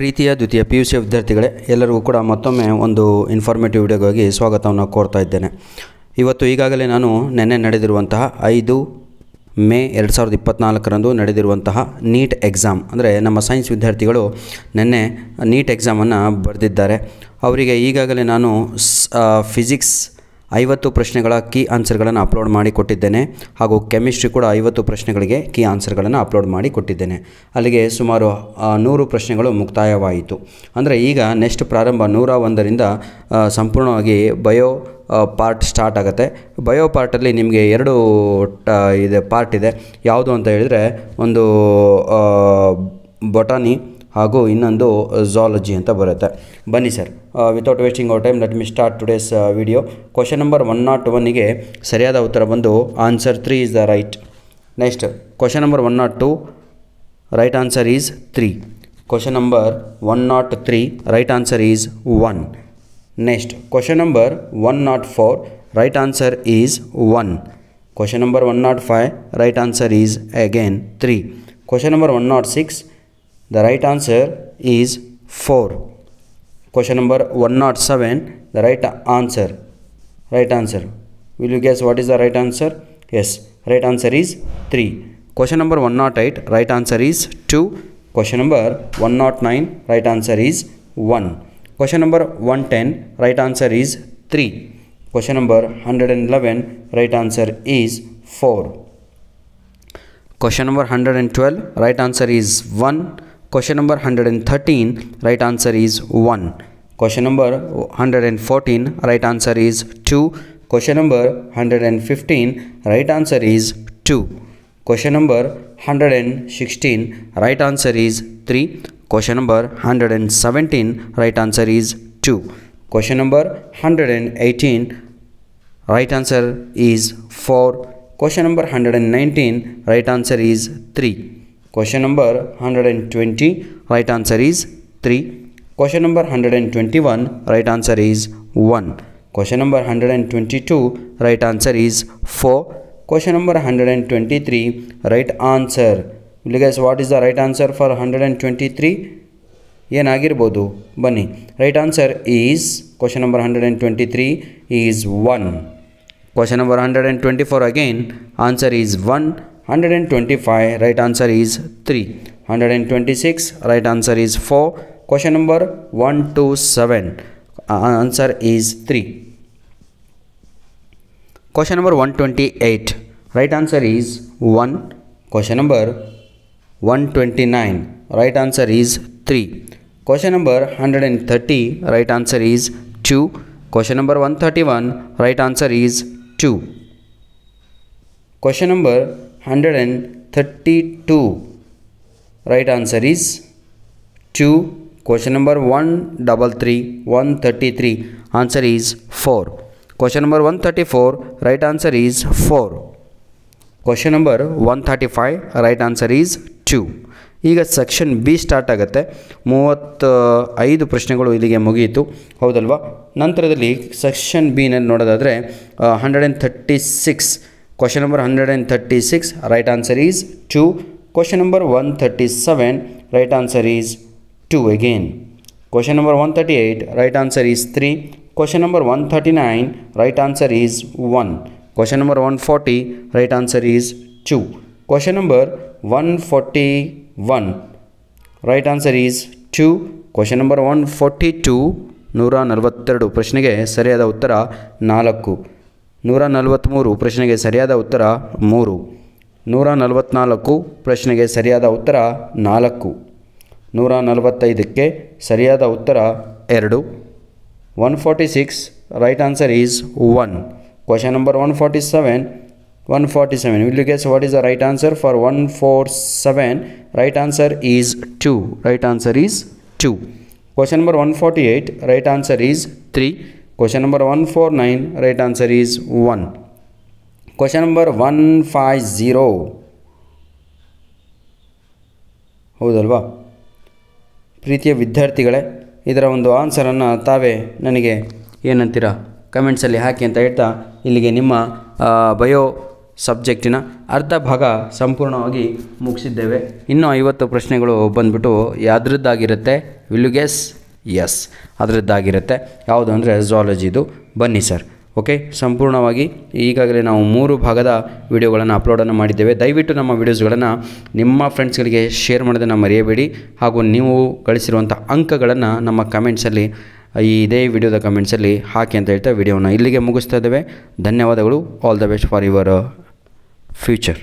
ಪ್ರೀತಿಯ ದ್ವಿತೀಯ P U C ವಿದ್ಯಾರ್ಥಿಗಳೇ ಎಲ್ಲರಿಗೂ ಕೂಡ ಮತ್ತೊಮ್ಮೆ ಒಂದು ಇನ್ಫಾರ್ಮೇಟಿವ್ ವಿಡಿಯೋಗಾಗಿ ಸ್ವಾಗತವನ್ನು ಕೋರ್ತಾ ಇದ್ದೇನೆ ಇವತ್ತು ಈಗಾಗಲೇ ನಾನು ನಿನ್ನೆ ನಡೆದಿರುವಂತಹ ಐದು ಮೇ ಎರಡು ಸಾವಿರದ ಇಪ್ಪತ್ನಾಲ್ಕರಂದು ನಡೆದಿರುವಂತಹ ನೀಟ್ ಎಕ್ಸಾಮ್ ಅಂದರೆ ನಮ್ಮ ಸೈನ್ಸ್ ವಿದ್ಯಾರ್ಥಿಗಳು ನಿನ್ನೆ ನೀಟ್ ಎಕ್ಸಾಮನ್ನು ಬರೆದಿದ್ದಾರೆ ಅವರಿಗೆ ಈಗಾಗಲೇ ನಾನು ಫಿಸಿಕ್ಸ್ ಐವತ್ತು ಪ್ರಶ್ನೆಗಳ ಕೀ ಆನ್ಸರ್ಗಳನ್ನು ಅಪ್ಲೋಡ್ ಮಾಡಿ ಕೊಟ್ಟಿದ್ದೇನೆ ಹಾಗೂ ಕೆಮಿಸ್ಟ್ರಿ ಕೂಡ ಐವತ್ತು ಪ್ರಶ್ನೆಗಳಿಗೆ ಕೀ ಆನ್ಸರ್ಗಳನ್ನು ಅಪ್ಲೋಡ್ ಮಾಡಿ ಕೊಟ್ಟಿದ್ದೇನೆ ಅಲ್ಲಿಗೆ ಸುಮಾರು ನೂರು ಪ್ರಶ್ನೆಗಳು ಮುಕ್ತಾಯವಾಯಿತು ಅಂದರೆ ಈಗ ನೆಕ್ಸ್ಟ್ ಪ್ರಾರಂಭ ನೂರ ಒಂದರಿಂದ ಸಂಪೂರ್ಣವಾಗಿ ಬಯೋ ಪಾರ್ಟ್ ಸ್ಟಾರ್ಟ್ ಆಗುತ್ತೆ ಬಯೋ ಪಾರ್ಟಲ್ಲಿ ನಿಮಗೆ ಎರಡು ಟ ಇದೆ ಪಾರ್ಟ್ ಇದೆ ಯಾವುದು ಅಂತ ಹೇಳಿದರೆ ಒಂದು ಬೊಟಾನಿ ಹಾಗೂ ಇನ್ನೊಂದು ಝಾಲಜಿ ಅಂತ ಬರುತ್ತೆ ಬನ್ನಿ sir without wasting our time let me start today's video question number one nought ಒನ್ನಿಗೆ ಸರಿಯಾದ ಉತ್ತರ ಬಂದು answer three is the right next question number one nought two right answer is three question number one nought three right answer is one next question number one nought four right answer is one question number one nought five right answer is again three question number one not six The right answer is 4. Question number 107, the right answer. Right answer. Will you guess what is the right answer? Yes, right answer is 3. Question number 108, right answer is 2. Question number 109, right answer is 1. Question number 110, right answer is 3. Question number 111, right answer is 4. Question number 112, right answer is 1. Question number 113, right answer is 1. Question number 114, right answer is 2. Question number 115, right answer is 2. Question number 116, right answer is 3. Question number 117, right answer is 2. Question number 118, right answer is 4. Question number 119, right answer is 3. Question number 120, right answer is 3. Question number 121, right answer is 1. Question number 122, right answer is 4. Question number 123, right answer. Will you guys what is the right answer for 123? ಏನಾಗಿರ್ಬೋದು ಬನ್ನಿ right Right answer is, question number 123 is 1. Question number 124 again, answer is 1. 125 right answer is 3 126 right answer is 4 question number 127 uh, answer is 3 question number 128 right answer is 1 question number 129 right answer is 3 question number 130 right answer is 2 question number 131 right answer is 2 question number 132 right answer is 2 question number 133 133 answer is 4 question number 134 right answer is 4 question number 135 right answer is 2 ಈಗ section B start ಆಗುತ್ತೆ ಮೂವತ್ತ ಐದು ಪ್ರಶ್ನೆಗಳು ಇಲ್ಲಿಗೆ ಮುಗಿಯಿತು ಹೌದಲ್ವಾ ನಂತರದಲ್ಲಿ section ಬಿನಲ್ಲಿ ನೋಡೋದಾದರೆ hundred and thirty six question number hundred and thirty six right answer is two question number one thirty seven right answer is two again question number one thirty eight right answer is three question number one thirty nine right answer is one question number one forty right answer is two question number one forty one right answer is two question number one forty two ನೂರ ನಲವತ್ತೆರಡು ಪ್ರಶ್ನೆಗೆ ಸರಿಯಾದ ಉತ್ತರ ನಾಲ್ಕು ನೂರ ನಲವತ್ತ್ಮೂರು ಪ್ರಶ್ನೆಗೆ ಸರಿಯಾದ ಉತ್ತರ ಮೂರು ನೂರ ನಲವತ್ತ್ನಾಲ್ಕು ಪ್ರಶ್ನೆಗೆ ಸರಿಯಾದ ಉತ್ತರ ನಾಲ್ಕು ನೂರ ನಲವತ್ತೈದಕ್ಕೆ ಸರಿಯಾದ ಉತ್ತರ ಎರಡು one forty six right answer is one question number one forty seven one forty seven will you guess what is the right answer for one four seven right answer is two right answer is two question number one forty eight right answer is three Question number 149, right answer is 1. Question number 150. ಹೌದಲ್ವಾ ಪ್ರೀತಿಯ ವಿದ್ಯಾರ್ಥಿಗಳೇ ಇದರ ಒಂದು ಆನ್ಸರನ್ನು ತಾವೇ ನನಗೆ ಏನಂತೀರ ಕಮೆಂಟ್ಸಲ್ಲಿ ಹಾಕಿ ಅಂತ ಹೇಳ್ತಾ ಇಲ್ಲಿಗೆ ನಿಮ್ಮ ಬಯೋ ಸಬ್ಜೆಕ್ಟಿನ ಅರ್ಧ ಭಾಗ ಸಂಪೂರ್ಣವಾಗಿ ಮುಗಿಸಿದ್ದೇವೆ ಇನ್ನೂ ಐವತ್ತು ಪ್ರಶ್ನೆಗಳು ಬಂದ್ಬಿಟ್ಟು ಯಾವ್ದ್ರದ್ದಾಗಿರುತ್ತೆ ವಿಲ್ ಗೆಸ್ ಎಸ್ ಅದರದ್ದಾಗಿರುತ್ತೆ ಯಾವುದು ಅಂದರೆ ಝಾಲಜಿದು ಬನ್ನಿ ಸರ್ ಓಕೆ ಸಂಪೂರ್ಣವಾಗಿ ಈಗಾಗಲೇ ನಾವು ಮೂರು ಭಾಗದ ವಿಡಿಯೋಗಳನ್ನು ಅಪ್ಲೋಡನ್ನು ಮಾಡಿದ್ದೇವೆ ದಯವಿಟ್ಟು ನಮ್ಮ ವಿಡಿಯೋಸ್ಗಳನ್ನು ನಿಮ್ಮ ಫ್ರೆಂಡ್ಸ್ಗಳಿಗೆ ಶೇರ್ ಮಾಡೋದನ್ನು ಮರೆಯಬೇಡಿ ಹಾಗೂ ನೀವು ಗಳಿಸಿರುವಂಥ ಅಂಕಗಳನ್ನು ನಮ್ಮ ಕಮೆಂಟ್ಸಲ್ಲಿ ಈ ಇದೇ ವಿಡಿಯೋದ ಕಮೆಂಟ್ಸಲ್ಲಿ ಹಾಕಿ ಅಂತ ಹೇಳ್ತಾ ವಿಡಿಯೋನ ಇಲ್ಲಿಗೆ ಮುಗಿಸ್ತಾ ಇದ್ದೇವೆ ಧನ್ಯವಾದಗಳು all the best for your future